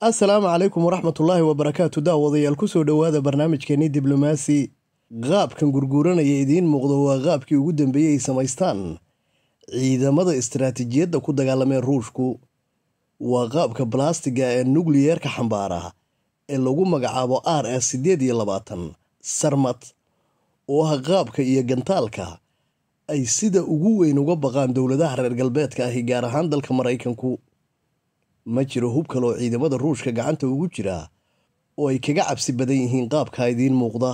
assalaamu calaykum waraxmatullaahi wabarakaatu daawadayaal soo dhowaada barnaamijkeenii diblomaasi qaabkan gurguuranaya idiin muuqdo waa qaabkii ugu dambeeyey ay samaystaan ciidamada istaraatiijiyadda ku dagaalamee ruushku waa qaabka balastiga ee nukliyeerka xambaara ee lagu magacaabo r s siddeed iyo labaatan sarmad oo ah qaabka iyo gantaalka ay sida ugu weyn uga baqaan dowladaha reer galbeedka ahi gaar ahaan dalka maraykanku ma jiro hub kale ciidamada ruushka gacanta ugu jiraa oo ay kaga cabsi badan yihiin qaabkaa idiin muuqda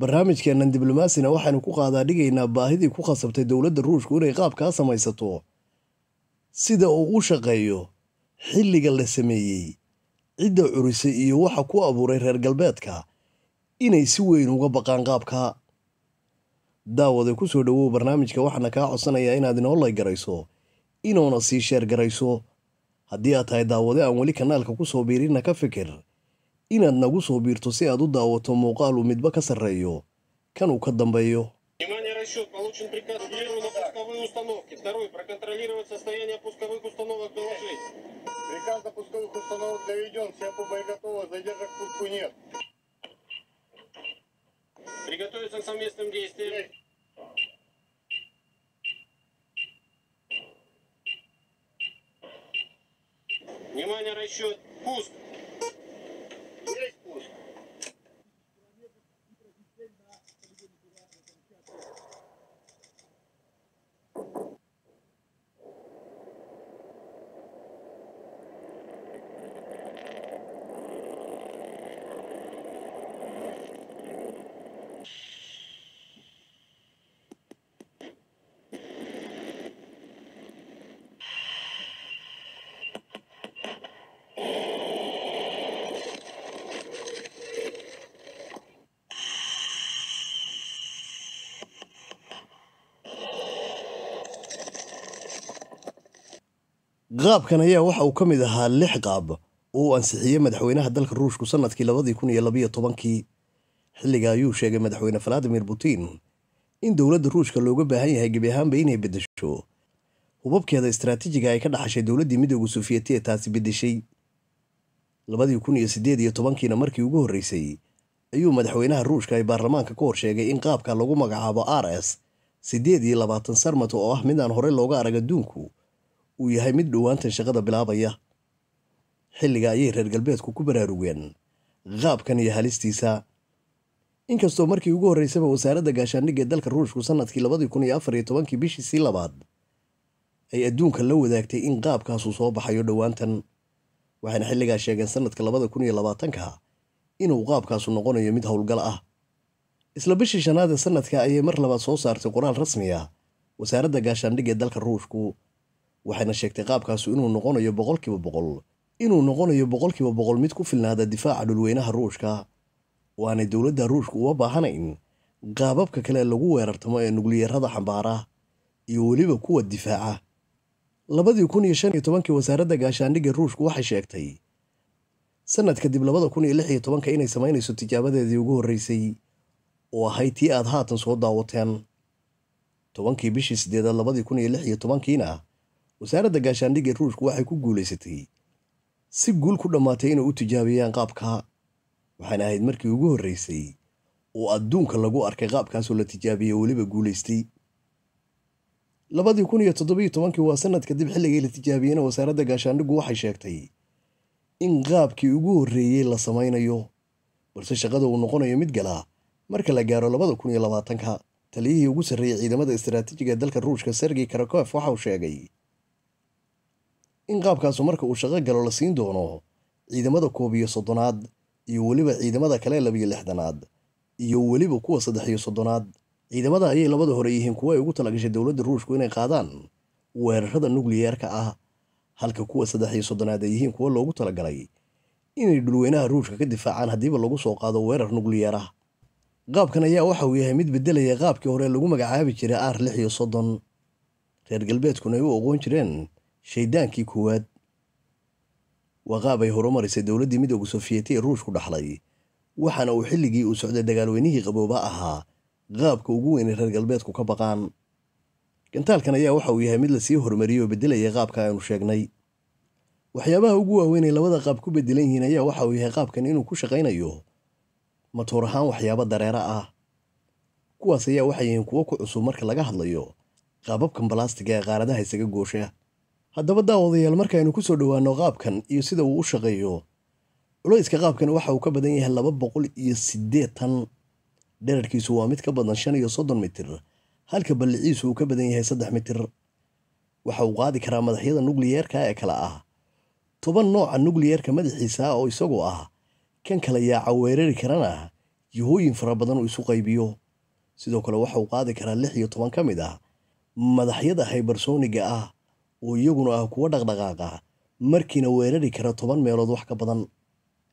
barnaamijkeenan diblomaasina waxaynu ku qaadaa dhigaynaa baahidii ku khasabtay dowladda ruushku inay qaabkaa samaysato sida uu u shaqeeyo xilliga la sameeyey cidda curisay iyo waxa ku abuuray reer galbeedka inay si weyn uga baqaan qaabka daawaday ku soo dhowoow barnaamijka waxaana kaa codsanayaa inaad inoo laygarayso inuuna sii sheer garayso haddii aad tahay daawade aan weli kanaalka ku soo biirinna ka fikir inaad nagu soo biirto si aad u daawato muuqaal uu midba ka sarreeyo kan uu ka dambeeyo приготовиться к совместным действиям. Внимание, расчет. Пуск. qaabkan ayaa waxa uu ka mid ahaa lix qaab oo uu ansixiyey madaxweynaha dalka ruushku sannadkii labadii kun iyo labaiyo tobankii xilliga ayuu sheegay madaxweyne valadimir putin in dowladda ruushka looga baahan yahay gebi ahaanba inay beddesho hubabkeeda istaraatiijiga ay ka dhaxashay dowladdii midooda ee taasi beddeshay labadii kun iyo siddeed iyo tobankiina markii ugu horreysay ayuu madaxweynaha ruushka ay baarlamaanka ka hor sheegay in qaabka lagu magacaabo r s sideed iyo labaatan sarmat oo ah mid aan horey looga arag adduunku uu yahay mid dhowaantan shaqada bilaabaya xilliga ayay reer galbeedku ku baraarugeen qaabkan iyo halistiisa inkastoo markii ugu horreysaba wasaaradda gaashaandhigga ee dalka ruushku sannadkii labadii kun iyo afar iyo tobankii bishii sii labaad ay adduunka la wadaagtay in qaabkaasuu soo baxayo dhowaantan waxayna xilligaa sheegeen sannadka labada kun iyo labaatanka inuu qaabkaasu noqonayo mid howlgal ah isla bishii shanaad ee sannadka ayay mar labaad soo saartay qoraal rasmi ah wasaaradda gaashaandhigga ee dalka ruushku waxayna sheegtay qaabkaasu inuu noqonayo boqolkiiba boqol inuu noqonayo boqolkiiba boqol mid ku filnaada difaaca dhulweynaha ruushka waanay dowladda ruushka uma baahanayn qaababka kale lagu weerartamo ee nugliyarada xambaara iyo weliba kuwa difaaca labadii kun iyo shan iyo tobankii wasaaradda gaashaandhigga ruushku waxay sheegtay sanadka dib labada kun iyo lix iyo tobanka inay samaynayso tijaabadeedii ugu horreysay oo ahayd tii aad haatan soo daawateen tobankii bishii sideedaad labadii kun iyo lix iyo tobankiina wasaaradda gaashaandhigga ruushku waxay ku guulaysatay si guul ku dhammaatay inay u tijaabiyaan qaabka waxayna ahayd markii ugu horreysay oo adduunka lagu arkay qaabkaasoo la tijaabiyey weliba guulaystay labadii kun iyo toddobiyo tobankii waa sanad kadib xilligii la tijaabiyeyna wasaaradda gaashaandhiggu waxay sheegtay in qaabkii ugu horreeyey la samaynayo balse shaqada uu noqonayo mid galaa marka la gaaro labada kun iyo labaatanka taliyihii ugu sarreeyey ciidamada istaraatiijiga ee dalka ruushka sergey karakof waxa uu sheegay in qaabkaasu marka uu shaqo galo la siin doono ciidamada koob iyo soddonaad iyo weliba ciidamada kale labiyo lixdanaad iyo weliba kuwa saddex iyo soddonaad ciidamada ayay labada hore yihiin kuwa ay ugu talagashay dowladda ruushku inay qaadaan weerarada nugliyeerka ah halka kuwa saddex iyo soddonaad ay yihiin kuwa loogu talagalay inay dhulweynaha ruushka ka difaacaan haddiiba lagu soo qaado weerar nukliyeer ah qaabkan ayaa waxa uu yahay mid bedelaya qaabkii hore lagu magacaabi jiray aar lix iyo soddon reer galbeedkuna ay u oqoon jireen shaydaankii koowaad waqaabay horumarisay dowladdii midooda sofiyeeti ee ruushku dhaxlay waxaana uu xilligii uu socday dagaalweynihii qabooba ahaa qaabka ugu weynay reer galbeedku ka baqaan gantaalkan ayaa waxa uu yahay mid lasii hormariyey oo beddelaya qaabka aynu sheegnay waxyaabaha ugu waaweynay labada qaab ku beddelan yihiin ayaa waxa uu yahay qaabkan inuu ku shaqaynayo matoor ahaan waxyaabo dareera ah kuwaas ayaa waxay yihiin kuwo ku cusub marka laga hadlayo qaababkan balastiga ee qaaradaha isaga goosha haddaba daawadayaal daawodayaal markaaynu kusoo dhowaano qaabkan iyo sida uu u shaqeeyo culayska qaabkan waxa uu ka badan yahay laba boqol iyo sideetan dherarkiisu waa mid ka badan shan iyo soddon mitir halka balliciisu uu ka badan yahay saddex mitir waxa uu qaadi karaa madaxyada nukliyeerka ee kale ah toban nooca nukliyeerka madaxiisa ah oo isagu ah kan kale yaaca weerari karana yahooyin fara badan uu isu qaybiyo sidoo kale waxa uu qaadi karaa lix iyo toban ka mid ah madaxyada haybarsoniga ah oo iyaguna ah kuwo dhaqdhaqaaqa ah. markiina weerari kara toban meelood wax ka badan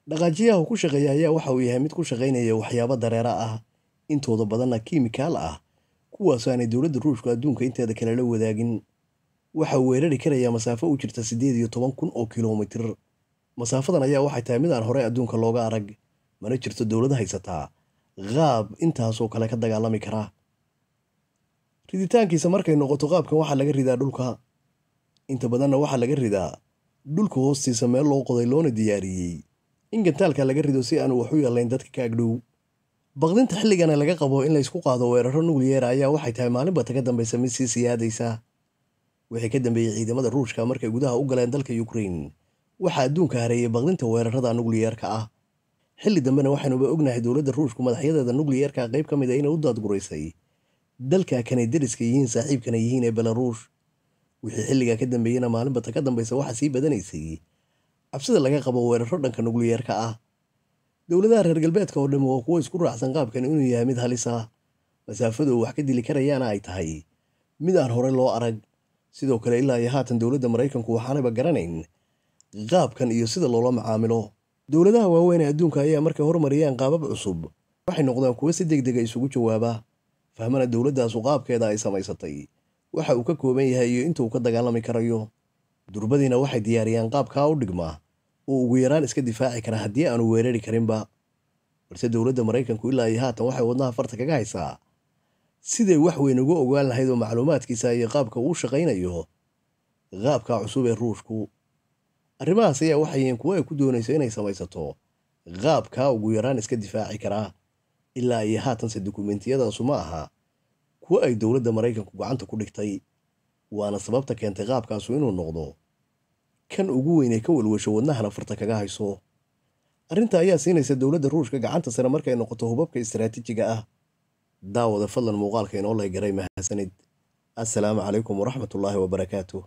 dhaqaajiyaha ku shaqeeya ayaa waxa uu yahay mid ku shaqaynaya waxyaabo dareera ah intooda badanna kimikaal ah kuwaasoo aanay dowladda ruushku adduunka inteeda kale la wadaagin waxa uu weerari karayaa masaafo u jirta siddeed iyo toban kun oo kilomitir masaafadan ayaa waxay tahay mid aan horey adduunka looga arag mana jirto dowlad haysataa qaab intaasoo kale ka dagaalami kara riditaankiisa markay noqoto qaabkan waxaa laga ridaa dhulka inta badanna waxaa laga ridaa dhulka hoostiisa meel loo qoday loona diyaariyey in gantaalka laga rido si aanu waxu u yeelayn dadka ka agdhow baqdinta xilligana laga qabo in laysku qaado weeraro nugul ayaa waxay tahay maalinba ta ka dambaysa mid sii siyaadaysa wixii ka dambeeyey ciidamada ruushka markay gudaha u galeen dalka yukrein waxaa adduunka hareeyay baqdinta weerarada nugliyeerka ah xilli dambena waxaynuba ognahay dowladda ruushku madaxyadeeda nugliyeerka qayb ka mid a ah inay u daadguraysay dalka kanay dariska yihiin saaxiibkana yihiin ee belaruush wixii xilligaa ka dambeeyena maalinbata ka dambaysa waxaa sii badanaysay cabsida laga qabo weerarro dhanka nugliyeerka ah dowladaha reer galbeedka oo dhammi waa kuwo isku raacsan qaabkan inuu yahay mid halis ah masaafadu wax ka dili karayaana ay tahay mid aan hore loo arag sidoo kale ilaa iyo haatan dowladda maraykanku waxaanaba garanayn qaabkan iyo sida loola macaamilo dowladaha waaweyn ee adduunka ayaa markay hormariyaan qaabab cusub waxay noqdaan kuwo si deg dega ah isugu jawaaba fahmana dowladdaasu qaabkeeda ay samaysatay waxa uu ka kooban yahay iyo intuu ka dagaalami karayo durbadiina waxay diyaariyaan qaabkaa u dhigma uu ugu yaraan iska difaaci kara haddii aanu weerari karinba balse dowladda maraykanku ilaa iyo haatan waxay wadnaha farta kaga haysaa siday wax weyn ugu ogaan lahayd oo macluumaadkiisa iyo qaabka uu shaqaynayo qaabkaa cusub ee ruushku arrimahaas ayaa waxayeen kuwa ay ku doonayso inay samaysato qaabkaa ugu yaraan iska difaaci karaa ilaa iyo haatanse dukumentiyadaasu ma aha kuwa ay dowladda maraykanku gacanta ku dhigtay waana sababta keentay qaabkaasu inuu noqdo kan ugu weynee ka walwasho wadnahana farta kaga hayso arrinta ayaa siinaysa dowladda ruushka gacanta sare markay noqoto hubabka istaraatiijiga ah daawada fadlan muuqaalka inoo lay garay mahadsanid assalaamu calaykum waraxmatullaahi wabarakaatu